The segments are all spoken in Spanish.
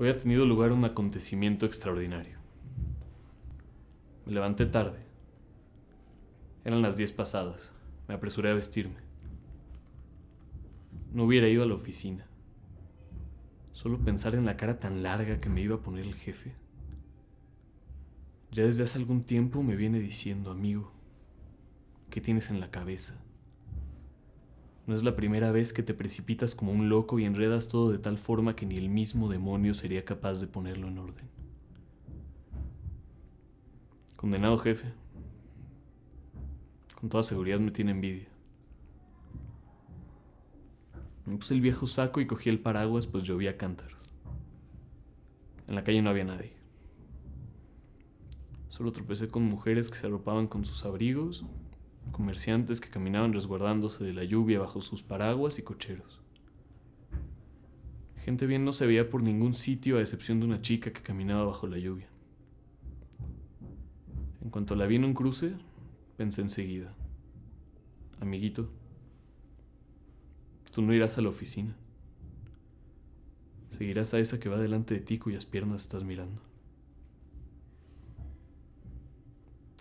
ha tenido lugar un acontecimiento extraordinario. Me levanté tarde. Eran las diez pasadas. Me apresuré a vestirme. No hubiera ido a la oficina. Solo pensar en la cara tan larga que me iba a poner el jefe. Ya desde hace algún tiempo me viene diciendo, amigo, ¿qué tienes en la cabeza? No es la primera vez que te precipitas como un loco y enredas todo de tal forma que ni el mismo demonio sería capaz de ponerlo en orden. Condenado jefe. Con toda seguridad me tiene envidia. Me puse el viejo saco y cogí el paraguas pues llovía cántaros. En la calle no había nadie. Solo tropecé con mujeres que se arropaban con sus abrigos comerciantes que caminaban resguardándose de la lluvia bajo sus paraguas y cocheros. Gente bien no se veía por ningún sitio a excepción de una chica que caminaba bajo la lluvia. En cuanto la vi en un cruce, pensé enseguida, amiguito, tú no irás a la oficina. Seguirás a esa que va delante de ti cuyas piernas estás mirando.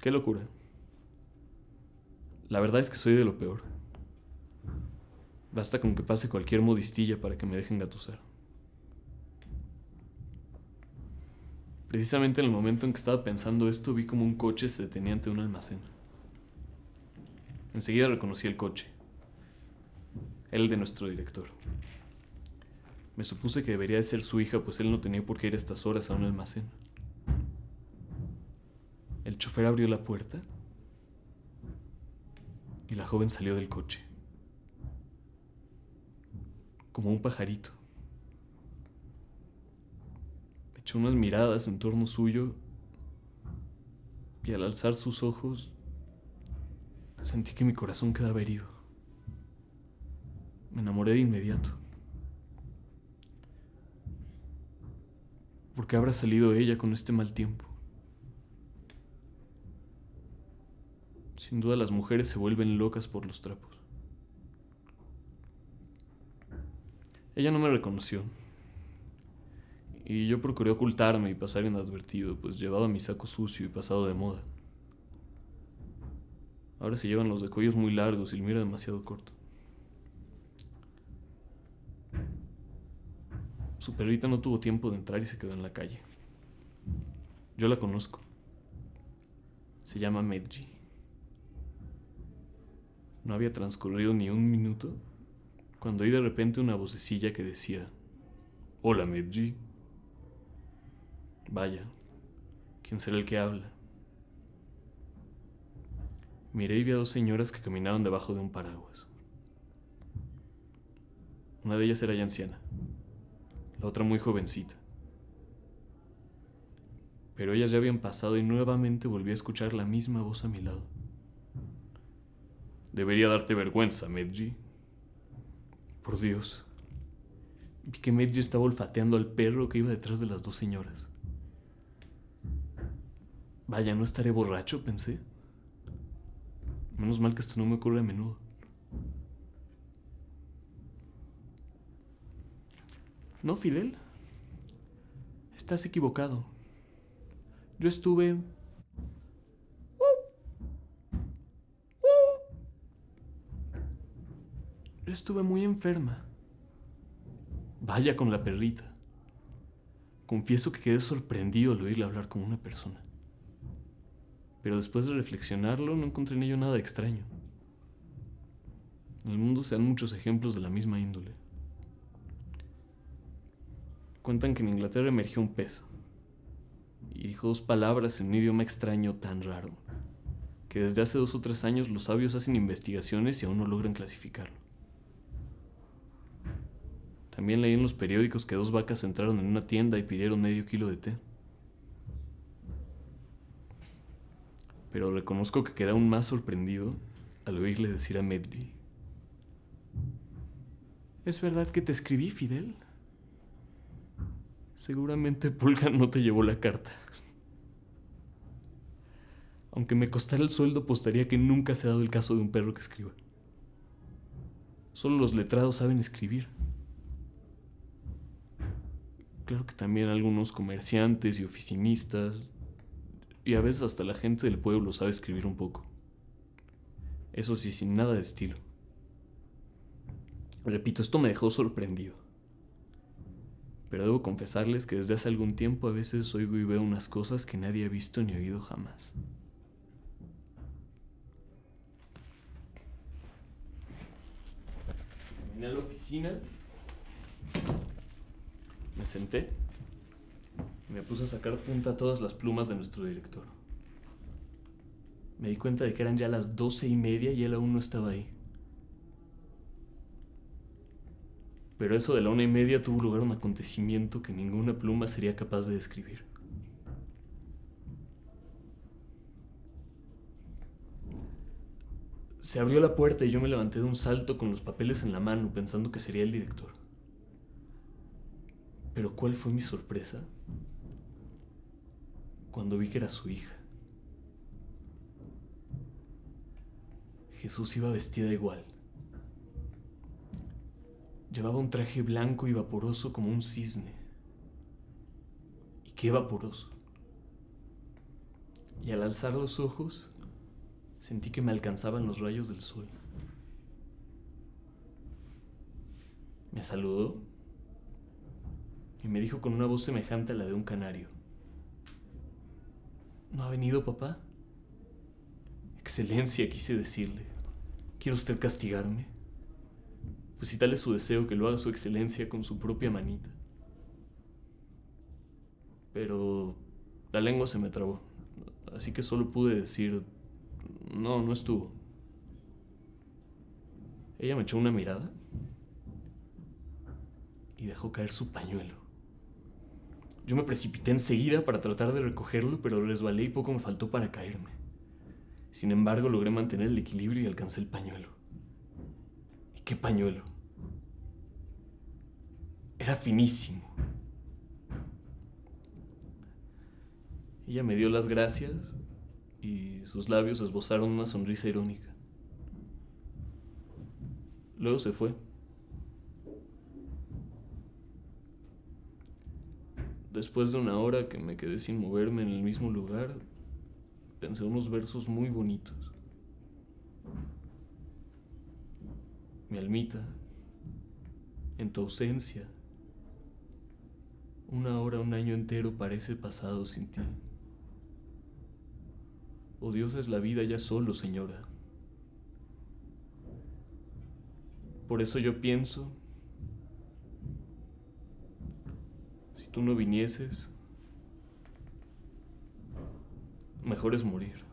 Qué locura. La verdad es que soy de lo peor. Basta con que pase cualquier modistilla para que me dejen gatusar. Precisamente en el momento en que estaba pensando esto, vi como un coche se detenía ante un almacén. Enseguida reconocí el coche, el de nuestro director. Me supuse que debería de ser su hija, pues él no tenía por qué ir a estas horas a un almacén. El chofer abrió la puerta y la joven salió del coche, como un pajarito. Echó unas miradas en torno suyo y al alzar sus ojos sentí que mi corazón quedaba herido. Me enamoré de inmediato. ¿Por qué habrá salido ella con este mal tiempo? Sin duda las mujeres se vuelven locas por los trapos. Ella no me reconoció. Y yo procuré ocultarme y pasar inadvertido, pues llevaba mi saco sucio y pasado de moda. Ahora se llevan los de cuellos muy largos y el mira demasiado corto. Su perrita no tuvo tiempo de entrar y se quedó en la calle. Yo la conozco. Se llama Medji. No había transcurrido ni un minuto cuando oí de repente una vocecilla que decía, Hola Medji. Vaya, ¿quién será el que habla? Miré y vi a dos señoras que caminaban debajo de un paraguas. Una de ellas era ya anciana, la otra muy jovencita. Pero ellas ya habían pasado y nuevamente volví a escuchar la misma voz a mi lado. Debería darte vergüenza, Medji. Por Dios. Vi que Medji estaba olfateando al perro que iba detrás de las dos señoras. Vaya, no estaré borracho, pensé. Menos mal que esto no me ocurre a menudo. No, Fidel. Estás equivocado. Yo estuve estuve muy enferma. Vaya con la perrita. Confieso que quedé sorprendido al oírle hablar con una persona. Pero después de reflexionarlo, no encontré en ello nada extraño. En el mundo se dan muchos ejemplos de la misma índole. Cuentan que en Inglaterra emergió un pez y dijo dos palabras en un idioma extraño tan raro que desde hace dos o tres años los sabios hacen investigaciones y aún no logran clasificarlo. También leí en los periódicos que dos vacas entraron en una tienda y pidieron medio kilo de té. Pero reconozco que quedé aún más sorprendido al oírle decir a Medley. ¿Es verdad que te escribí, Fidel? Seguramente Pulga no te llevó la carta. Aunque me costara el sueldo, apostaría que nunca se ha dado el caso de un perro que escriba. Solo los letrados saben escribir claro que también algunos comerciantes y oficinistas, y a veces hasta la gente del pueblo sabe escribir un poco. Eso sí, sin nada de estilo. Repito, esto me dejó sorprendido. Pero debo confesarles que desde hace algún tiempo a veces oigo y veo unas cosas que nadie ha visto ni oído jamás. la oficina me senté y me puse a sacar punta a todas las plumas de nuestro director. Me di cuenta de que eran ya las doce y media y él aún no estaba ahí. Pero eso de la una y media tuvo lugar un acontecimiento que ninguna pluma sería capaz de describir. Se abrió la puerta y yo me levanté de un salto con los papeles en la mano pensando que sería el director. Pero ¿cuál fue mi sorpresa? Cuando vi que era su hija. Jesús iba vestida igual. Llevaba un traje blanco y vaporoso como un cisne. ¿Y qué vaporoso? Y al alzar los ojos, sentí que me alcanzaban los rayos del sol. Me saludó y me dijo con una voz semejante a la de un canario. ¿No ha venido, papá? Excelencia, quise decirle. ¿Quiere usted castigarme? Pues si tal es su deseo que lo haga su excelencia con su propia manita. Pero la lengua se me trabó, así que solo pude decir, no, no estuvo. Ella me echó una mirada y dejó caer su pañuelo. Yo me precipité enseguida para tratar de recogerlo, pero resbalé y poco me faltó para caerme. Sin embargo, logré mantener el equilibrio y alcancé el pañuelo. ¿Y qué pañuelo? Era finísimo. Ella me dio las gracias y sus labios esbozaron una sonrisa irónica. Luego se fue. Después de una hora que me quedé sin moverme en el mismo lugar, pensé unos versos muy bonitos. Mi almita, en tu ausencia, una hora, un año entero parece pasado sin ti. Oh, Dios es la vida ya solo, señora. Por eso yo pienso tú no vinieses, mejor es morir.